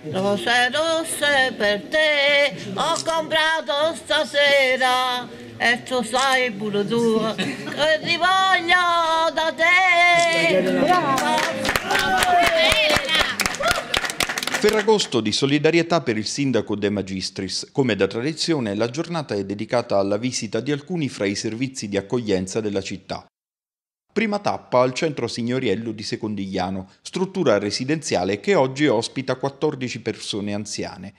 Rose rosse per te ho comprato stasera e tu sai pure tu che ti voglio da te. Ferragosto di solidarietà per il sindaco De Magistris. Come da tradizione, la giornata è dedicata alla visita di alcuni fra i servizi di accoglienza della città. Prima tappa al centro signoriello di Secondigliano, struttura residenziale che oggi ospita 14 persone anziane.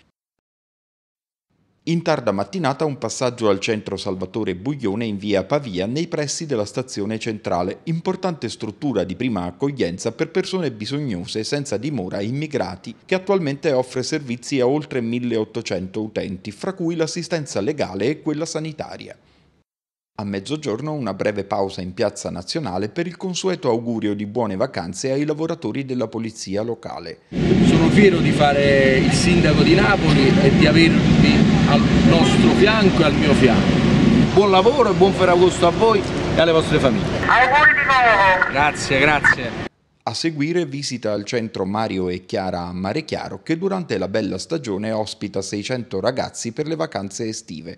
In tarda mattinata un passaggio al centro Salvatore Buglione in via Pavia nei pressi della stazione centrale, importante struttura di prima accoglienza per persone bisognose senza dimora immigrati, che attualmente offre servizi a oltre 1800 utenti, fra cui l'assistenza legale e quella sanitaria. A mezzogiorno una breve pausa in piazza nazionale per il consueto augurio di buone vacanze ai lavoratori della polizia locale. Sono fiero di fare il sindaco di Napoli e di avervi al nostro fianco e al mio fianco. Buon lavoro e buon Ferragosto a voi e alle vostre famiglie. Auguri di nuovo! Grazie, grazie. A seguire visita al centro Mario e Chiara a Mare Chiaro che durante la bella stagione ospita 600 ragazzi per le vacanze estive.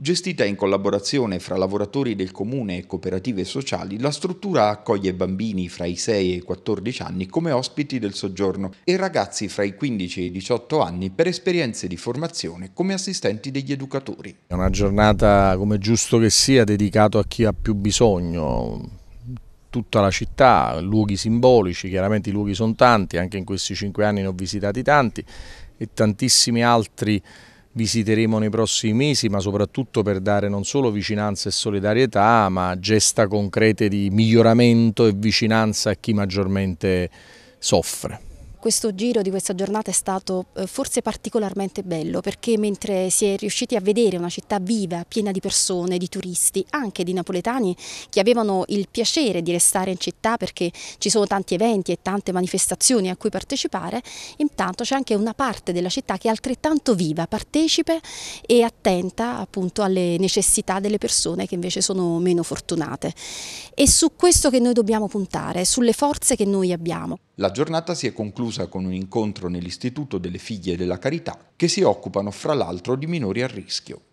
Gestita in collaborazione fra lavoratori del comune e cooperative sociali, la struttura accoglie bambini fra i 6 e i 14 anni come ospiti del soggiorno e ragazzi fra i 15 e i 18 anni per esperienze di formazione come assistenti degli educatori. È una giornata, come giusto che sia, dedicata a chi ha più bisogno, tutta la città, luoghi simbolici, chiaramente i luoghi sono tanti, anche in questi 5 anni ne ho visitati tanti e tantissimi altri visiteremo nei prossimi mesi, ma soprattutto per dare non solo vicinanza e solidarietà, ma gesta concrete di miglioramento e vicinanza a chi maggiormente soffre. Questo giro di questa giornata è stato eh, forse particolarmente bello perché mentre si è riusciti a vedere una città viva, piena di persone, di turisti, anche di napoletani che avevano il piacere di restare in città perché ci sono tanti eventi e tante manifestazioni a cui partecipare, intanto c'è anche una parte della città che è altrettanto viva, partecipe e attenta appunto alle necessità delle persone che invece sono meno fortunate. È su questo che noi dobbiamo puntare, sulle forze che noi abbiamo. La giornata si è conclusa con un incontro nell'Istituto delle Figlie della Carità che si occupano fra l'altro di minori a rischio.